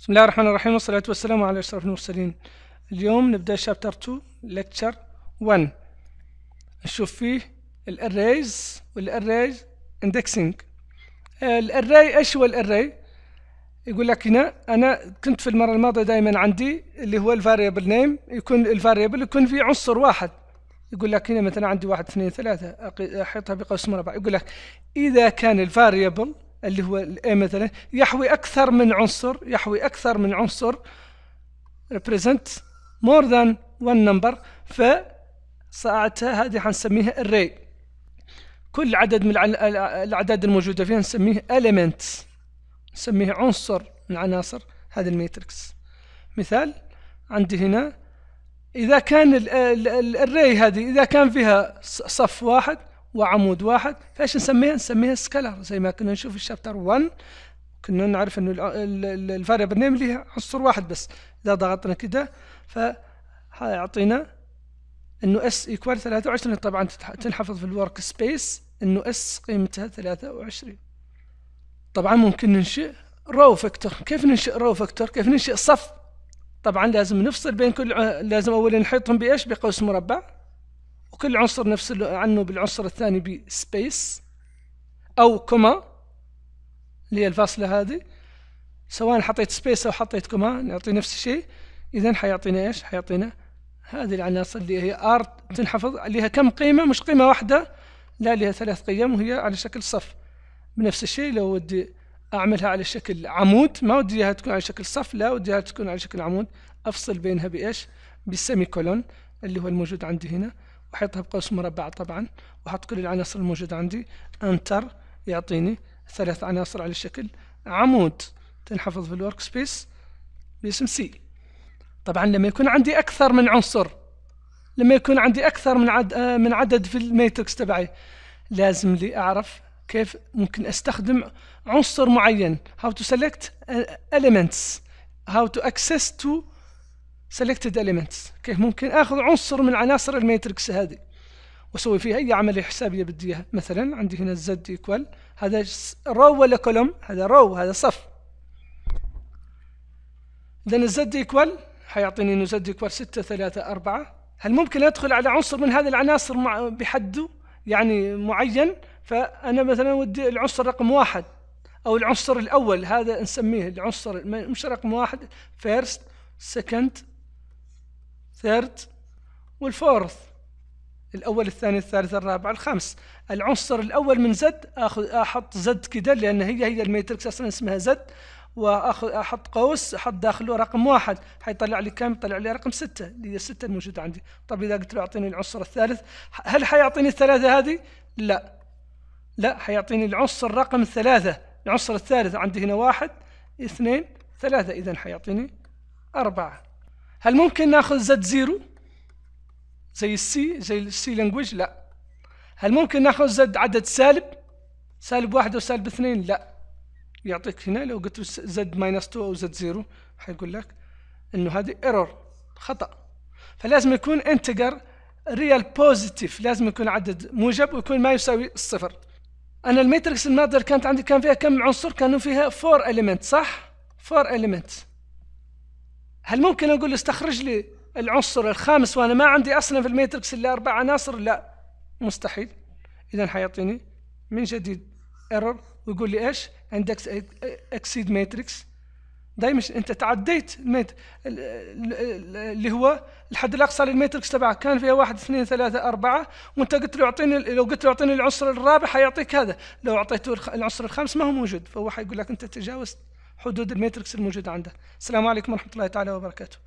بسم الله الرحمن الرحيم والصلاة والسلام على أشرف المرسلين اليوم نبدأ شابتر 2 لكتشر 1 نشوف فيه الاريز والاريز اندكسينج الاري ايش هو الاري يقول لك هنا انا كنت في المره الماضيه دائما عندي اللي هو الفاريبل نيم يكون الفاريبل يكون في عنصر واحد يقول لك هنا مثلا عندي واحد اثنين ثلاثة أحطها بقوس مربع يقول لك اذا كان الفاريبل اللي هو الاي مثلا يحوي اكثر من عنصر يحوي اكثر من عنصر represent more than one number ف ساعتها هذه حنسميها array كل عدد من الاعداد الموجوده فيها نسميه element نسميه عنصر من عناصر هذا الميتريكس مثال عندي هنا اذا كان الاري هذه اذا كان فيها صف واحد وعمود واحد فايش نسميها نسميها سكالر زي ما كنا نشوف الشابتر 1 كنا نعرف انه الفاريبل نيم ليها عنصر واحد بس اذا ضغطنا كده يعطينا انه اس ايكوال 23 طبعا تنحفظ في الورك سبيس انه اس قيمتها 23 طبعا ممكن ننشئ رو فيكتور كيف ننشئ رو فيكتور كيف ننشئ صف طبعا لازم نفصل بين كل لازم اولا نحيطهم بايش بقوس مربع وكل عنصر نفس عنه بالعنصر الثاني بسبيس أو كوما اللي هي الفاصلة هذه سواء حطيت سبيس أو حطيت كوما نعطي نفس الشيء إذا حيعطينا إيش؟ حيعطينا هذه العناصر اللي هي ار تنحفظ لها كم قيمة مش قيمة واحدة لا لها ثلاث قيم وهي على شكل صف بنفس الشيء لو ودي أعملها على شكل عمود ما ودي إياها تكون على شكل صف لا ودي إياها تكون على شكل عمود أفصل بينها بإيش؟ بالسيمي كولون اللي هو الموجود عندي هنا أحيطها بقوس مربع طبعا وأحط كل العناصر الموجودة عندي أنتر يعطيني ثلاث عناصر على شكل عمود تنحفظ في الورك سبيس باسم سي طبعا لما يكون عندي أكثر من عنصر لما يكون عندي أكثر من عد آه، من عدد في الميتريكس تبعي لازم لي أعرف كيف ممكن أستخدم عنصر معين how to select آه، elements how to access to سلكتد اليمنتس كيف ممكن اخذ عنصر من عناصر الماتريكس هذه واسوي فيها اي عمليه حسابيه بدي اياها مثلا عندي هنا زد ايكوال هذا رو ولا كولوم هذا رو هذا صف اذا الزد ايكوال حيعطيني انه زد ايكوال 6 3 4 هل ممكن ادخل على عنصر من هذه العناصر بحده يعني معين فانا مثلا ودي العنصر رقم واحد او العنصر الاول هذا نسميه العنصر مش رقم واحد فيرست سكند ثيرد والفورث الأول الثاني الثالث الرابع الخامس العنصر الأول من زد أخذ أحط زد كده لأن هي هي الميتريكس أصلا اسمها زد وأخذ أحط قوس أحط داخله رقم واحد حيطلع لي كم؟ طلع لي رقم ستة اللي هي الستة الموجودة عندي طب إذا قلت له أعطيني العنصر الثالث هل حيعطيني الثلاثة هذه؟ لا لا حيعطيني العنصر رقم ثلاثة العنصر الثالث عندي هنا واحد اثنين ثلاثة إذا حيعطيني أربعة هل ممكن ناخذ زد زيرو زي السي زي السي لانجويج لا هل ممكن ناخذ زد عدد سالب سالب واحد وسالب اثنين لا يعطيك هنا لو قلت له زد ماينس 2 او زد زيرو حيقول لك انه هذه ايرور خطا فلازم يكون انتجر ريال بوزيتيف لازم يكون عدد موجب ويكون ما يساوي الصفر انا الماتريكس الماضيه كانت عندي كان فيها كم عنصر كانوا فيها 4 اليمنت صح 4 اليمنت هل ممكن اقول له استخرج لي العنصر الخامس وانا ما عندي اصلا في الميتريكس الا اربع عناصر لا مستحيل اذا حيعطيني من جديد ايرور ويقول لي ايش عندك اكسيد ماتريكس دايما انت تعديت الميت... اللي هو الحد الاقصى للماتريكس تبعك كان فيها واحد اثنين ثلاثة أربعة وانت قلت له اعطيني لو قلت له اعطيني العنصر الرابع حيعطيك هذا لو اعطيته العنصر الخامس ما هو موجود فهو حيقول لك انت تجاوزت حدود الماتريكس الموجودة عندها السلام عليكم ورحمة الله تعالى وبركاته